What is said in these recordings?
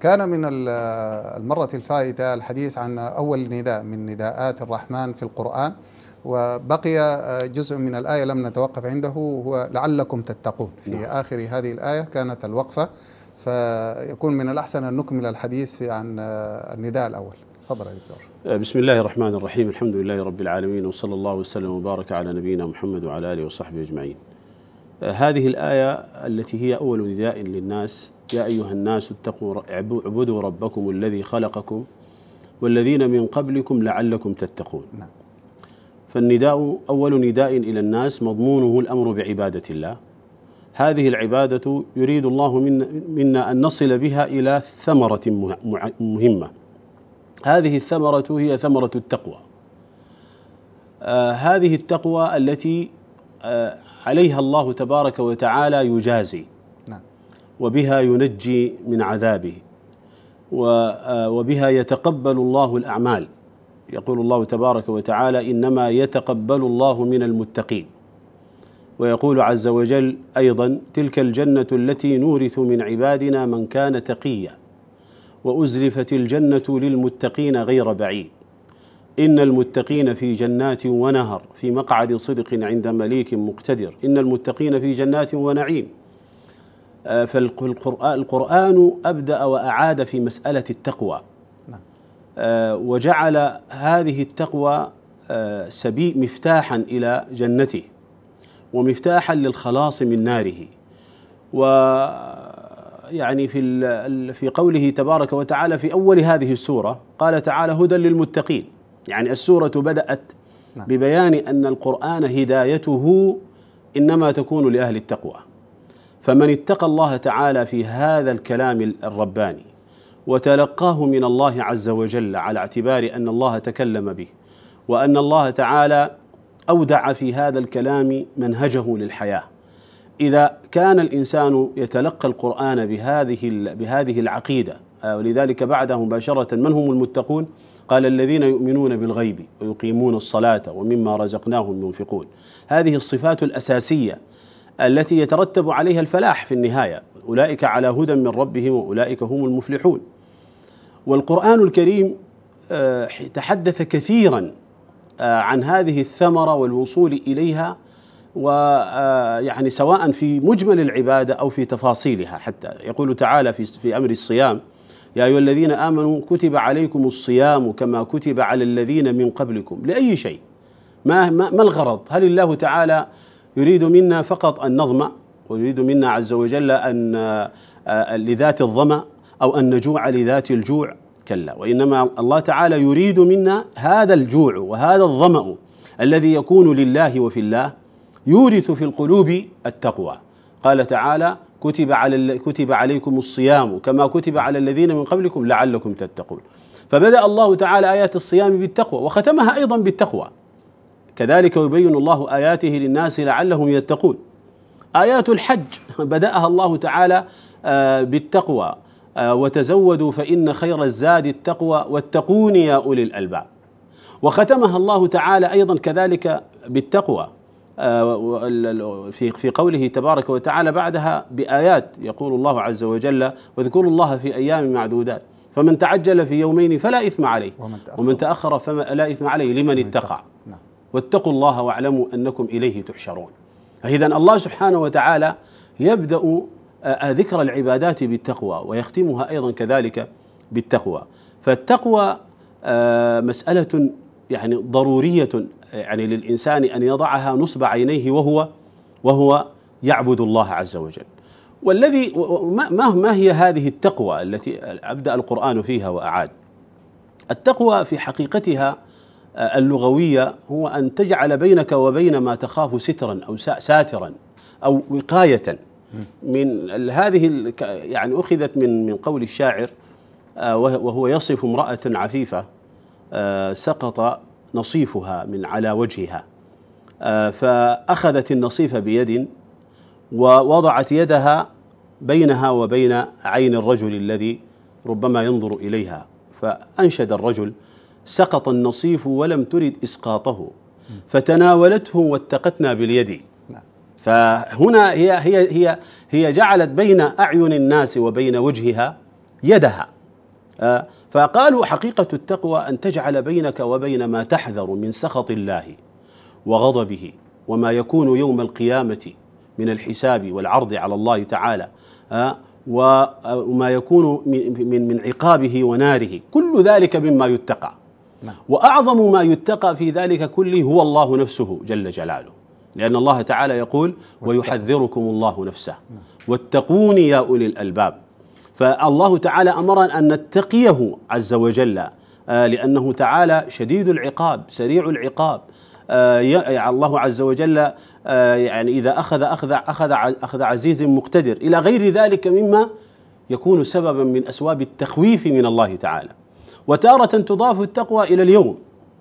كان من المرة الفائتة الحديث عن أول نداء من نداءات الرحمن في القرآن وبقي آه، جزء من الآية لم نتوقف عنده هو لعلكم تتقون في نعم. آخر هذه الآية كانت الوقفة فيكون من الأحسن أن نكمل الحديث عن آه، النداء الأول تفضل يا دكتور آه، بسم الله الرحمن الرحيم الحمد لله رب العالمين وصلى الله وسلم وبارك على نبينا محمد وعلى آله وصحبه أجمعين هذه الآية التي هي أول نداء للناس يا أيها الناس اتقوا اعبدوا ربكم الذي خلقكم والذين من قبلكم لعلكم تتقون نعم. فالنداء أول نداء إلى الناس مضمونه الأمر بعبادة الله هذه العبادة يريد الله منا أن نصل بها إلى ثمرة مهمة هذه الثمرة هي ثمرة التقوى آه، هذه التقوى التي آه، عليها الله تبارك وتعالى يجازي وبها ينجي من عذابه آه، وبها يتقبل الله الاعمال يقول الله تبارك وتعالى انما يتقبل الله من المتقين ويقول عز وجل ايضا تلك الجنه التي نورث من عبادنا من كان تقيا وازلفت الجنه للمتقين غير بعيد ان المتقين في جنات ونهر في مقعد صدق عند مليك مقتدر ان المتقين في جنات ونعيم آه، فالقرآن القرآن أبدأ وأعاد في مسألة التقوى نعم. آه، وجعل هذه التقوى آه، سبيل مفتاحا إلى جنته ومفتاحا للخلاص من ناره و يعني في في قوله تبارك وتعالى في أول هذه السورة قال تعالى هدى للمتقين يعني السورة بدأت نعم. ببيان أن القرآن هدايته إنما تكون لأهل التقوى فمن اتقى الله تعالى في هذا الكلام الرباني وتلقاه من الله عز وجل على اعتبار ان الله تكلم به وان الله تعالى اودع في هذا الكلام منهجه للحياه اذا كان الانسان يتلقى القران بهذه بهذه العقيده آه، ولذلك بعده مباشره من هم المتقون قال الذين يؤمنون بالغيب ويقيمون الصلاه ومما رزقناهم ينفقون هذه الصفات الاساسيه التي يترتب عليها الفلاح في النهايه اولئك على هدى من ربهم واولئك هم المفلحون والقران الكريم آه، تحدث كثيرا آه، عن هذه الثمره والوصول اليها ويعني آه، سواء في مجمل العباده او في تفاصيلها حتى يقول تعالى في في امر الصيام يا ايها الذين امنوا كتب عليكم الصيام كما كتب على الذين من قبلكم لاي شيء ما ما, ما الغرض؟ هل الله تعالى يريد منا فقط أن نظمأ ويريد منا عز وجل أن آه، لذات الظمأ أو أن نجوع لذات الجوع كلا وإنما الله تعالى يريد منا هذا الجوع وهذا الظمأ الذي يكون لله وفي الله يورث في القلوب التقوى قال تعالى كتب على كتب عليكم الصيام كما كتب على الذين من قبلكم لعلكم تتقون فبدأ الله تعالى آيات الصيام بالتقوى وختمها أيضا بالتقوى كذلك يبين الله آياته للناس لعلهم يتقون آيات الحج بدأها الله تعالى آه، بالتقوى آه، وتزودوا فإن خير الزاد التقوى واتقون يا أولي الألباب وختمها الله تعالى أيضا كذلك بالتقوى آه، في في قوله تبارك وتعالى بعدها بآيات يقول الله عز وجل واذكروا الله في أيام معدودات فمن تعجل في يومين فلا إثم عليه ومن تأخر, ومن تأخر فلا إثم عليه لمن اتقى واتقوا الله واعلموا انكم اليه تحشرون. فاذا الله سبحانه وتعالى يبدا آه، ذكر العبادات بالتقوى ويختمها ايضا كذلك بالتقوى. فالتقوى آه، مساله يعني ضروريه يعني للانسان ان يضعها نصب عينيه وهو وهو يعبد الله عز وجل. والذي ما ما هي هذه التقوى التي ابدا القران فيها واعاد؟ التقوى في حقيقتها آه، اللغوية هو أن تجعل بينك وبين ما تخاف سترا أو ساترا أو وقاية من هذه يعني أخذت من من قول الشاعر آه، وهو يصف امرأة عفيفة آه، سقط نصيفها من على وجهها فأخذت النصيف بيد ووضعت يدها بينها وبين عين الرجل الذي ربما ينظر إليها فأنشد الرجل سقط النصيف ولم ترد إسقاطه فتناولته واتقتنا باليد نعم. فهنا هي هي هي هي جعلت بين أعين الناس وبين وجهها يدها آه، فقالوا حقيقة التقوى أن تجعل بينك وبين ما تحذر من سخط الله وغضبه وما يكون يوم القيامة من الحساب والعرض على الله تعالى آه، آه، وما يكون من من عقابه وناره كل ذلك مما يتقى نعم. وأعظم ما يتقى في ذلك كله هو الله نفسه جل جلاله لأن الله تعالى يقول ويحذركم الله نفسه نعم. واتقوني يا أولي الألباب فالله تعالى أمرنا أن نتقيه عز وجل آه، لأنه تعالى شديد العقاب سريع العقاب آه، يعني الله عز وجل آه، يعني إذا أخذ أخذ أخذ أخذ عزيز مقتدر إلى غير ذلك مما يكون سببا من أسباب التخويف من الله تعالى وتارة تضاف التقوى إلى اليوم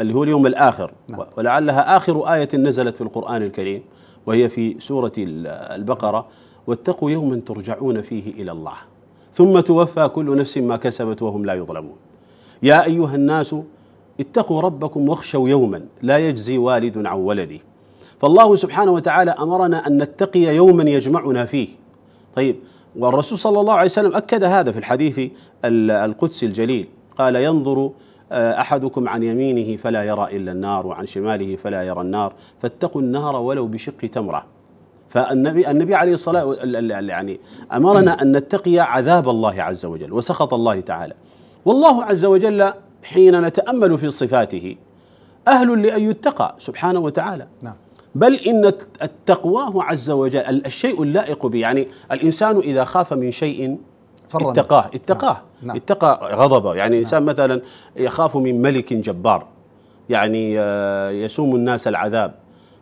اللي هو اليوم الآخر نعم. ولعلها آخر آية نزلت في القرآن الكريم وهي في سورة البقرة واتقوا يوما ترجعون فيه إلى الله ثم توفى كل نفس ما كسبت وهم لا يظلمون يا أيها الناس اتقوا ربكم واخشوا يوما لا يجزي والد عن ولده فالله سبحانه وتعالى امرنا ان نتقي يوما يجمعنا فيه. طيب والرسول صلى الله عليه وسلم اكد هذا في الحديث القدسي الجليل قال ينظر آه، احدكم عن يمينه فلا يرى الا النار وعن شماله فلا يرى النار فاتقوا النار ولو بشق تمره فالنبي النبي عليه الصلاه والسلام يعني امرنا ان نتقي عذاب الله عز وجل وسخط الله تعالى والله عز وجل حين نتامل في صفاته اهل لان يتقى سبحانه وتعالى نعم بل ان التقواه عز وجل الشيء اللائق به يعني الانسان اذا خاف من شيء اتقاه اتقاه نعم. اتقى نعم. غضبه يعني نعم. مثلا يخاف من ملك جبار يعني آه، يسوم الناس العذاب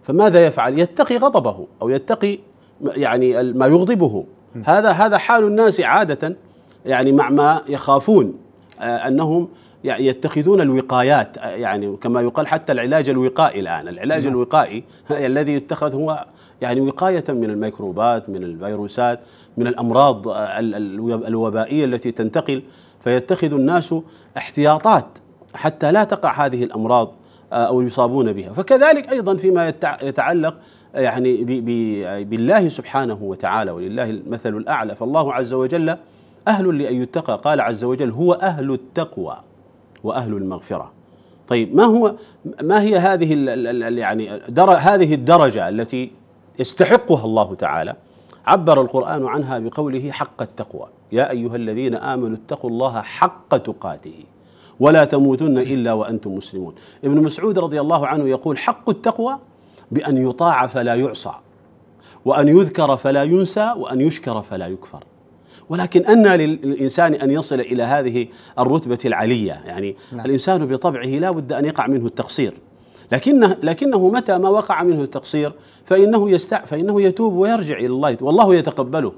فماذا يفعل يتقي غضبه أو يتقي يعني ما يغضبه هذا هذا حال الناس عادة يعني مع ما يخافون آه، أنهم يتخذون الوقايات آه، يعني كما يقال حتى العلاج الوقائي الآن العلاج نعم. الوقائي الذي يتخذ هو يعني وقاية من الميكروبات من الفيروسات من الأمراض الوبائية التي تنتقل فيتخذ الناس احتياطات حتى لا تقع هذه الأمراض آه، أو يصابون بها فكذلك أيضا فيما يتعلق يعني بالله سبحانه وتعالى ولله المثل الأعلى فالله عز وجل أهل لأن يتقى قال عز وجل هو أهل التقوى وأهل المغفرة طيب ما هو ما هي هذه يعني هذه الدرجة التي يستحقها الله تعالى عبر القرآن عنها بقوله حق التقوى يا أيها الذين آمنوا اتقوا الله حق تقاته ولا تموتن إلا وأنتم مسلمون ابن مسعود رضي الله عنه يقول حق التقوى بأن يطاع فلا يعصى وأن يذكر فلا ينسى وأن يشكر فلا يكفر ولكن أن للإنسان أن يصل إلى هذه الرتبة العلية يعني نعم. الإنسان بطبعه لا بد أن يقع منه التقصير لكنه, لكنه متى ما وقع منه التقصير فإنه, يستع فإنه يتوب ويرجع إلى الله والله يتقبله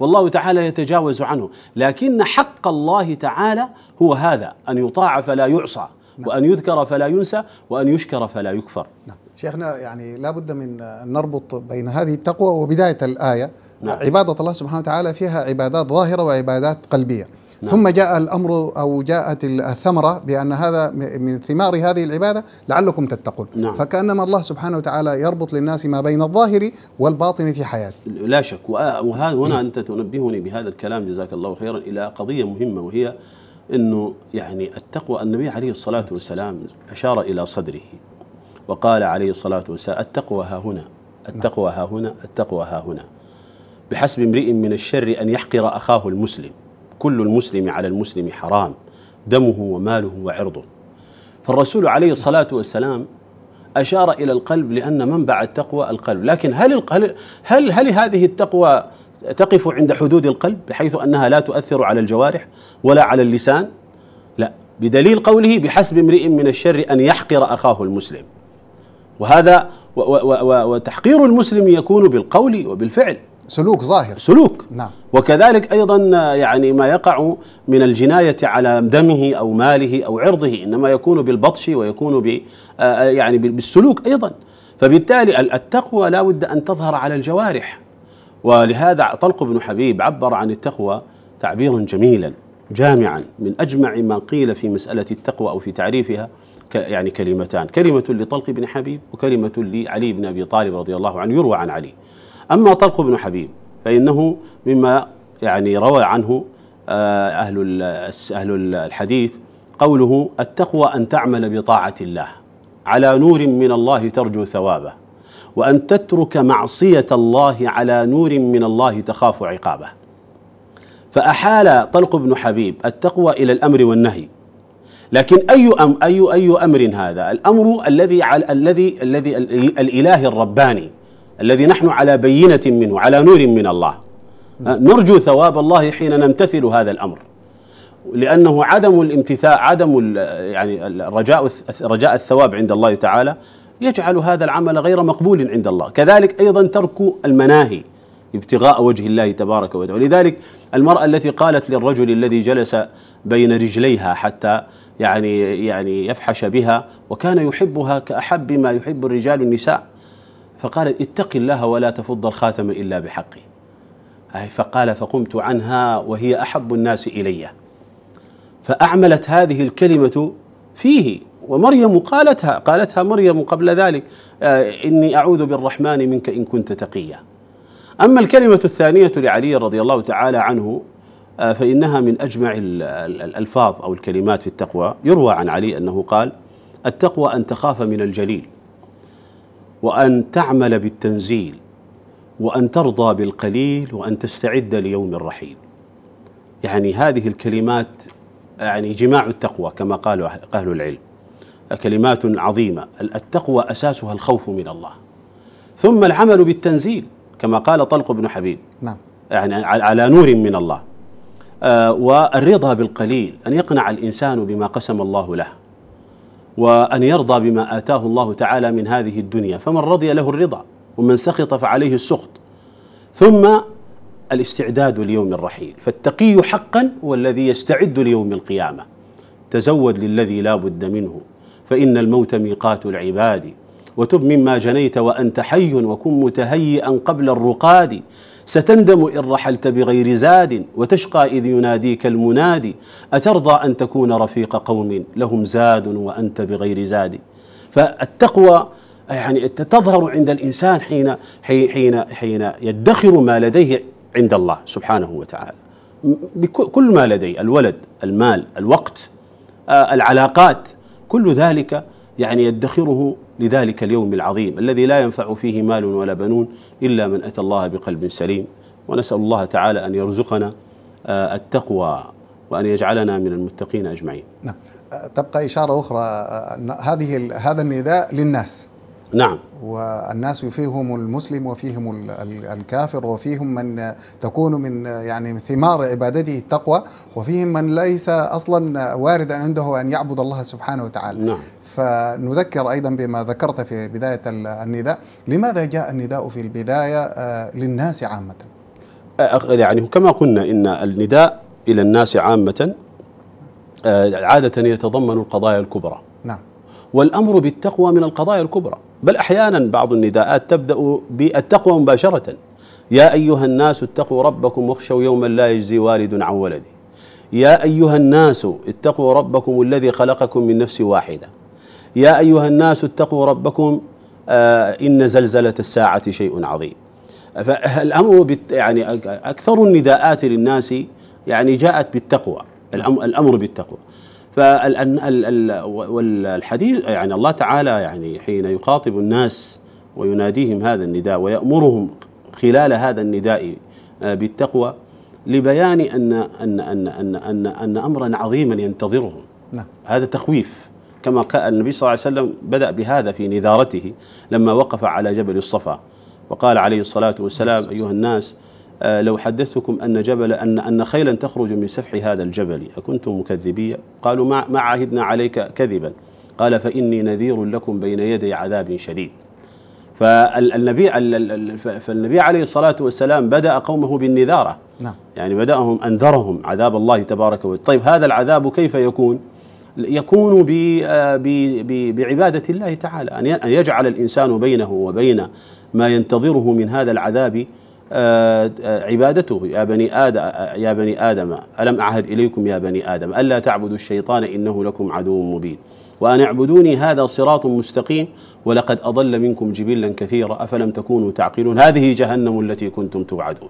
والله تعالى يتجاوز عنه لكن حق الله تعالى هو هذا أن يطاع فلا يعصى نعم. وأن يذكر فلا ينسى وأن يشكر فلا يكفر نعم. شيخنا يعني لا بد من أن نربط بين هذه التقوى وبداية الآية نعم. عبادة الله سبحانه وتعالى فيها عبادات ظاهرة وعبادات قلبية نعم. ثم جاء الأمر أو جاءت الثمرة بأن هذا من ثمار هذه العبادة لعلكم تتقون نعم. فكأنما الله سبحانه وتعالى يربط للناس ما بين الظاهر والباطن في حياته لا شك وهذا هنا أنت تنبهني بهذا الكلام جزاك الله خيرا إلى قضية مهمة وهي أنه يعني التقوى النبي عليه الصلاة والسلام أشار إلى صدره وقال عليه الصلاة والسلام التقوى ها هنا التقوى ها هنا التقوى ها هنا بحسب امرئ من الشر أن يحقر أخاه المسلم كل المسلم على المسلم حرام دمه وماله وعرضه فالرسول عليه الصلاة والسلام أشار إلى القلب لأن منبع التقوى القلب لكن هل, هل, هل, هل هذه التقوى تقف عند حدود القلب بحيث أنها لا تؤثر على الجوارح ولا على اللسان لا بدليل قوله بحسب امرئ من الشر أن يحقر أخاه المسلم وهذا وتحقير المسلم يكون بالقول وبالفعل سلوك ظاهر سلوك نعم وكذلك ايضا يعني ما يقع من الجنايه على دمه او ماله او عرضه انما يكون بالبطش ويكون ب آه، آه، يعني بالسلوك ايضا فبالتالي التقوى لا بد ان تظهر على الجوارح ولهذا طلق بن حبيب عبر عن التقوى تعبيرا جميلا جامعا من اجمع ما قيل في مساله التقوى او في تعريفها يعني كلمتان كلمه لطلق بن حبيب وكلمه لعلي بن ابي طالب رضي الله عنه يروى عن علي أما طلق بن حبيب فإنه مما يعني روى عنه آه، أهل أهل الحديث قوله التقوى أن تعمل بطاعة الله على نور من الله ترجو ثوابه وأن تترك معصية الله على نور من الله تخاف عقابه فأحال طلق بن حبيب التقوى إلى الأمر والنهي لكن أي أم أي أي أمر هذا الأمر الذي الذي الذي الإله الرباني الذي نحن على بينة منه على نور من الله أه، نرجو ثواب الله حين نمتثل هذا الأمر لأنه عدم الامتثال عدم يعني الرجاء رجاء الثواب عند الله تعالى يجعل هذا العمل غير مقبول عند الله كذلك أيضا ترك المناهي ابتغاء وجه الله تبارك وتعالى ولذلك المرأة التي قالت للرجل الذي جلس بين رجليها حتى يعني يعني يفحش بها وكان يحبها كأحب ما يحب الرجال النساء فقالت اتق الله ولا تفض الخاتم إلا بحقه أي فقال فقمت عنها وهي أحب الناس إلي فأعملت هذه الكلمة فيه ومريم قالتها قالتها مريم قبل ذلك آه، إني أعوذ بالرحمن منك إن كنت تقيا أما الكلمة الثانية لعلي رضي الله تعالى عنه آه، فإنها من أجمع الألفاظ أو الكلمات في التقوى يروى عن علي أنه قال التقوى أن تخاف من الجليل وان تعمل بالتنزيل وان ترضى بالقليل وان تستعد ليوم الرحيل يعني هذه الكلمات يعني جماع التقوى كما قال اهل العلم كلمات عظيمه التقوى اساسها الخوف من الله ثم العمل بالتنزيل كما قال طلق بن حبيب نعم يعني على نور من الله آه، والرضا بالقليل ان يقنع الانسان بما قسم الله له وأن يرضى بما آتاه الله تعالى من هذه الدنيا فمن رضي له الرضا ومن سخط فعليه السخط ثم الاستعداد ليوم الرحيل فالتقي حقا هو الذي يستعد ليوم القيامة تزود للذي لا بد منه فإن الموت ميقات العباد وتب مما جنيت وأنت حي وكن متهيئا قبل الرقاد ستندم إن رحلت بغير زاد وتشقى إذ يناديك المنادي أترضى أن تكون رفيق قوم لهم زاد وأنت بغير زاد فالتقوى يعني تظهر عند الإنسان حين حين حين يدخر ما لديه عند الله سبحانه وتعالى كل ما لديه الولد المال الوقت آه، العلاقات كل ذلك يعني يدخره لذلك اليوم العظيم الذي لا ينفع فيه مال ولا بنون الا من اتى الله بقلب سليم ونسال الله تعالى ان يرزقنا آه، التقوى وان يجعلنا من المتقين اجمعين. نعم آه، تبقى اشاره اخرى آه، هذه هذا النداء للناس نعم والناس فيهم المسلم وفيهم الكافر وفيهم من تكون من يعني ثمار عبادته التقوى وفيهم من ليس اصلا واردا عنده ان يعبد الله سبحانه وتعالى نعم. فنذكر ايضا بما ذكرت في بدايه النداء لماذا جاء النداء في البدايه آه، للناس عامه آه، يعني كما قلنا ان النداء الى الناس عامه آه، عاده يتضمن القضايا الكبرى والامر بالتقوى من القضايا الكبرى بل احيانا بعض النداءات تبدا بالتقوى مباشره يا ايها الناس اتقوا ربكم واخشوا يوما لا يجزي والد عن ولده يا ايها الناس اتقوا ربكم الذي خلقكم من نفس واحده يا ايها الناس اتقوا ربكم آه ان زلزله الساعه شيء عظيم فالامر يعني اكثر النداءات للناس يعني جاءت بالتقوى الامر بالتقوى والحديث يعني الله تعالى يعني حين يخاطب الناس ويناديهم هذا النداء ويأمرهم خلال هذا النداء آه، بالتقوى لبيان أن أن أن أن أن, أن أمرا عظيما ينتظرهم نعم. هذا تخويف كما قال النبي صلى الله عليه وسلم بدأ بهذا في نذارته لما وقف على جبل الصفا وقال عليه الصلاة والسلام نعم. أيها الناس آه، لو حدثتكم أن جبل أن أن خيلا تخرج من سفح هذا الجبل أكنتم مكذبية؟ قالوا ما ما عهدنا عليك كذبا قال فإني نذير لكم بين يدي عذاب شديد فالنبي فالنبي عليه الصلاة والسلام بدأ قومه بالنذارة نعم. يعني بدأهم أنذرهم عذاب الله تبارك وتعالى طيب هذا العذاب كيف يكون يكون بعبادة الله تعالى أن يجعل الإنسان بينه وبين ما ينتظره من هذا العذاب آه، آه، عبادته يا بني آدم يا بني آدم ألم أعهد إليكم يا بني آدم ألا تعبدوا الشيطان إنه لكم عدو مبين وأن اعبدوني هذا صراط مستقيم ولقد أضل منكم جبلا كثيرا أفلم تكونوا تعقلون هذه جهنم التي كنتم توعدون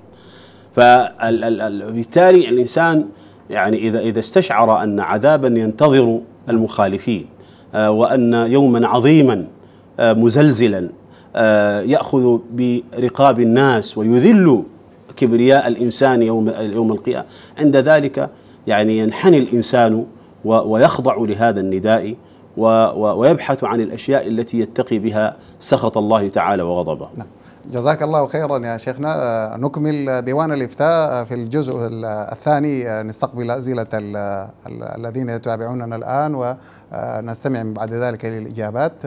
فبالتالي الإنسان يعني إذا إذا استشعر أن عذابا ينتظر المخالفين آه، وأن يوما عظيما مزلزلا آه، يأخذ برقاب الناس ويذل كبرياء الإنسان يوم يوم القيامة عند ذلك يعني ينحني الإنسان ويخضع لهذا النداء ويبحث عن الأشياء التي يتقي بها سخط الله تعالى وغضبه نعم. جزاك الله خيرا يا شيخنا آه، نكمل ديوان الإفتاء آه، في الجزء الثاني نستقبل أزيلة الذين يتابعوننا الآن ونستمع بعد ذلك للإجابات